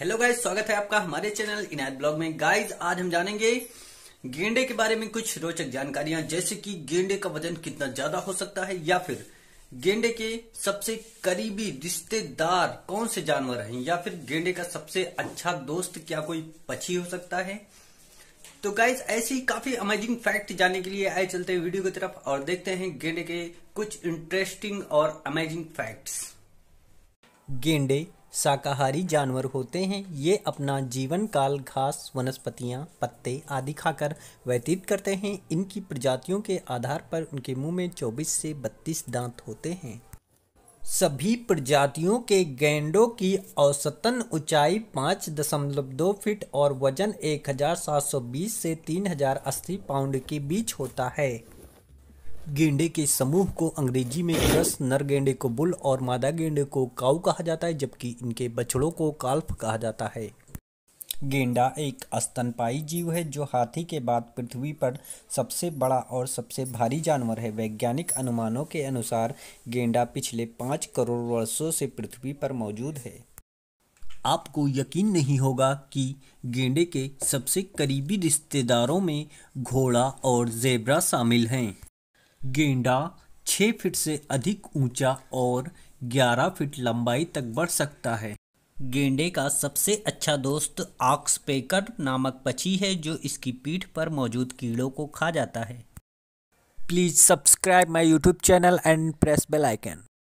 hello guys स्वागत है आपका हमारे चैनल इनायत ब्लॉग में गाइज आज हम जानेंगे गेंडे के बारे में कुछ रोचक जानकारियां जैसे कि गेंडे का वजन कितना ज्यादा हो सकता है या फिर गेंडे के सबसे करीबी रिश्तेदार कौन से जानवर हैं या फिर गेंडे का सबसे अच्छा दोस्त क्या कोई पक्षी हो सकता है तो गाइज ऐसी काफी अमेजिंग फैक्ट जानने के लिए आए चलते हैं वीडियो की तरफ और देखते हैं गेंडे के कुछ इंटरेस्टिंग और अमेजिंग फैक्ट गेंडे शाकाहारी जानवर होते हैं ये अपना जीवन काल घास वनस्पतियाँ पत्ते आदि खाकर व्यतीत करते हैं इनकी प्रजातियों के आधार पर उनके मुंह में 24 से 32 दांत होते हैं सभी प्रजातियों के गैंडों की औसतन ऊंचाई पाँच दशमलव दो फीट और वजन एक हज़ार सात सौ बीस से तीन हज़ार अस्सी पाउंड के बीच होता है गेंडे के समूह को अंग्रेजी में क्रस नर गेंडे को बुल और मादा गेंडे को काऊ कहा जाता है जबकि इनके बछड़ों को काल्फ कहा जाता है गेंडा एक अस्तनपाई जीव है जो हाथी के बाद पृथ्वी पर सबसे बड़ा और सबसे भारी जानवर है वैज्ञानिक अनुमानों के अनुसार गेंडा पिछले पाँच करोड़ वर्षों से पृथ्वी पर मौजूद है आपको यकीन नहीं होगा कि गेंडे के सबसे करीबी रिश्तेदारों में घोड़ा और जेबरा शामिल हैं गेंडा छः फीट से अधिक ऊंचा और 11 फीट लंबाई तक बढ़ सकता है गेंडे का सबसे अच्छा दोस्त ऑक्सपेकर नामक पक्षी है जो इसकी पीठ पर मौजूद कीड़ों को खा जाता है please subscribe my YouTube channel and press bell icon